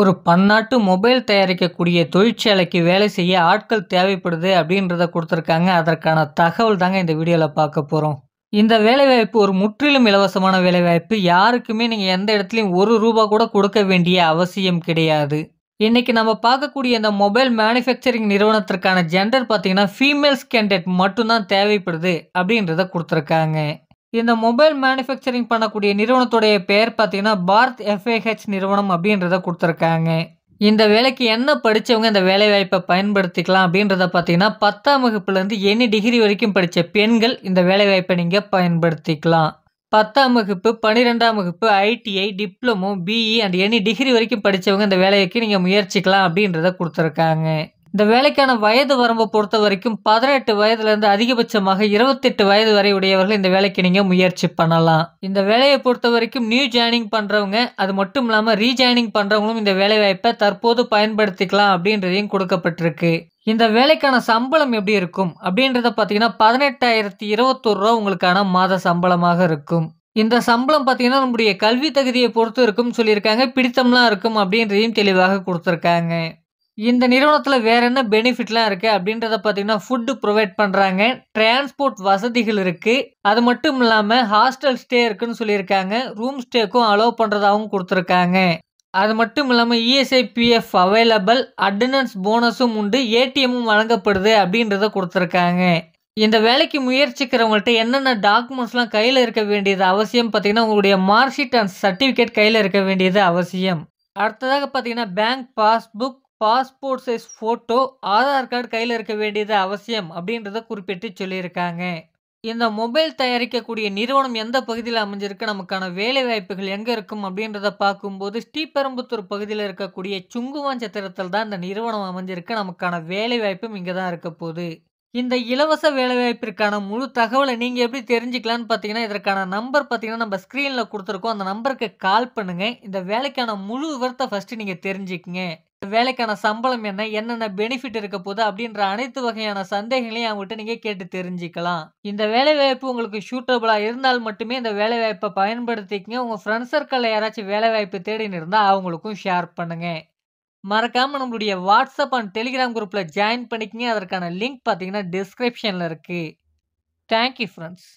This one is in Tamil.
ஒரு பன்னாட்டு மொபைல் தயாரிக்கக்கூடிய தொழிற்சாலைக்கு வேலை செய்ய ஆட்கள் தேவைப்படுது அப்படின்றத கொடுத்துருக்காங்க அதற்கான தகவல் தாங்க இந்த வீடியோவில் பார்க்க போகிறோம் இந்த வேலைவாய்ப்பு ஒரு முற்றிலும் இலவசமான வேலைவாய்ப்பு யாருக்குமே நீங்கள் எந்த இடத்துலையும் ஒரு ரூபா கூட கொடுக்க வேண்டிய அவசியம் கிடையாது இன்னைக்கு நம்ம பார்க்கக்கூடிய இந்த மொபைல் மேனுஃபேக்சரிங் நிறுவனத்திற்கான ஜெண்டர் பார்த்தீங்கன்னா ஃபீமேல்ஸ் கேண்டிடேட் மட்டும்தான் தேவைப்படுது அப்படின்றத கொடுத்துருக்காங்க இந்த மொபைல் மேனுஃபேக்சரிங் பண்ணக்கூடிய நிறுவனத்துடைய பெயர் பார்த்தீங்கன்னா பாரத் எஃப்ஏஹெச் நிறுவனம் அப்படின்றத கொடுத்துருக்காங்க இந்த வேலைக்கு என்ன படித்தவங்க இந்த வேலை வாய்ப்பை பயன்படுத்திக்கலாம் அப்படின்றத பார்த்தீங்கன்னா பத்தாம் வகுப்புலேருந்து எனி டிகிரி வரைக்கும் படித்த பெண்கள் இந்த வேலை வாய்ப்பை நீங்கள் பயன்படுத்திக்கலாம் பத்தாம் வகுப்பு பன்னிரெண்டாம் வகுப்பு ITI diploma BE and any degree வரைக்கும் படித்தவங்க இந்த வேலைக்கு நீங்கள் முயற்சிக்கலாம் அப்படின்றத கொடுத்துருக்காங்க இந்த வேலைக்கான வயது வரம்பை பொறுத்த வரைக்கும் பதினெட்டு வயதுலேருந்து அதிகபட்சமாக இருபத்தெட்டு வயது வரை உடையவர்கள் இந்த வேலைக்கு நீங்கள் முயற்சி பண்ணலாம் இந்த வேலையை பொறுத்த வரைக்கும் நியூ ஜாயினிங் பண்ணுறவங்க அது மட்டும் இல்லாமல் ரீஜாயினிங் பண்ணுறவங்களும் இந்த வேலை வாய்ப்பை தற்போது பயன்படுத்திக்கலாம் அப்படின்றதையும் கொடுக்கப்பட்டிருக்கு இந்த வேலைக்கான சம்பளம் எப்படி இருக்கும் அப்படின்றத பார்த்தீங்கன்னா பதினெட்டாயிரத்தி இருபத்தொரு ரூபா உங்களுக்கான மாத சம்பளமாக இருக்கும் இந்த சம்பளம் பார்த்தீங்கன்னா நம்முடைய கல்வி தகுதியை பொறுத்து இருக்கும் சொல்லியிருக்காங்க பிடித்தம்லாம் இருக்கும் அப்படின்றதையும் தெளிவாக கொடுத்துருக்காங்க இந்த நிறுவனத்தில் வேறு என்ன பெனிஃபிட்லாம் இருக்குது அப்படின்றத பார்த்தீங்கன்னா ஃபுட்டு ப்ரொவைட் பண்ணுறாங்க டிரான்ஸ்போர்ட் வசதிகள் இருக்குது அது மட்டும் இல்லாமல் ஹாஸ்டல் ஸ்டே இருக்குன்னு சொல்லியிருக்காங்க ரூம் ஸ்டேக்கும் அலோவ் பண்ணுறதாகவும் கொடுத்துருக்காங்க அது மட்டும் இல்லாமல் இஎஸ்ஐபிஎஃப் அவைலபிள் அட்டண்டன்ஸ் போனஸும் உண்டு ஏடிஎம்மும் வழங்கப்படுது அப்படின்றத கொடுத்துருக்காங்க இந்த வேலைக்கு முயற்சிக்கிறவங்கள்ட்ட என்னென்ன டாக்குமெண்ட்ஸ்லாம் கையில் இருக்க வேண்டியது அவசியம் பார்த்தீங்கன்னா உங்களுடைய மார்க்ஷீட் அண்ட் சர்டிஃபிகேட் கையில் இருக்க வேண்டியது அவசியம் அடுத்ததாக பார்த்தீங்கன்னா bank passbook passport size photo Aadhaar card கையில் இருக்க வேண்டியது அவசியம் அப்படின்றத குறிப்பிட்டு சொல்லியிருக்காங்க இந்த மொபைல் தயாரிக்கக்கூடிய நிறுவனம் எந்த பகுதியில் அமைஞ்சிருக்கு நமக்கான வேலை வாய்ப்புகள் எங்கே இருக்கும் அப்படின்றத பார்க்கும்போது ஸ்ரீபெரும்புத்தூர் பகுதியில் இருக்கக்கூடிய சுங்குவான் சத்திரத்தில் தான் இந்த நிறுவனம் அமைஞ்சிருக்கு நமக்கான வேலை வாய்ப்பும் இங்கே தான் இருக்க போகுது இந்த இலவச வேலைவாய்ப்பிற்கான முழு தகவலை நீங்கள் எப்படி தெரிஞ்சுக்கலான்னு பார்த்தீங்கன்னா இதற்கான நம்பர் பார்த்தீங்கன்னா நம்ம ஸ்க்ரீனில் கொடுத்துருக்கோம் அந்த நம்பருக்கு கால் பண்ணுங்கள் இந்த வேலைக்கான முழு விவரத்தை ஃபஸ்ட்டு நீங்கள் தெரிஞ்சுக்குங்க வேலைக்கான சம்பளம் என்ன என்னென்ன பெனிஃபிட் இருக்க போது அப்படின்ற அனைத்து வகையான சந்தேகங்களையும் அவங்ககிட்ட நீங்கள் கேட்டு தெரிஞ்சுக்கலாம் இந்த வேலைவாய்ப்பு உங்களுக்கு சூட்டபுளாக இருந்தால் மட்டுமே இந்த வேலைவாய்ப்பை பயன்படுத்திக்கங்க உங்கள் ஃப்ரெண்ட்ஸ் சர்க்கிளில் யாராச்சும் வேலைவாய்ப்பு தேடின்னு இருந்தால் அவங்களுக்கும் ஷேர் பண்ணுங்க மறக்காமல் நம்மளுடைய வாட்ஸ்அப் அண்ட் டெலிகிராம் குரூப்பில் ஜாயின் பண்ணிக்கங்க அதற்கான லிங்க் பார்த்தீங்கன்னா டிஸ்கிரிப்ஷனில் இருக்குது தேங்க்யூ ஃப்ரெண்ட்ஸ்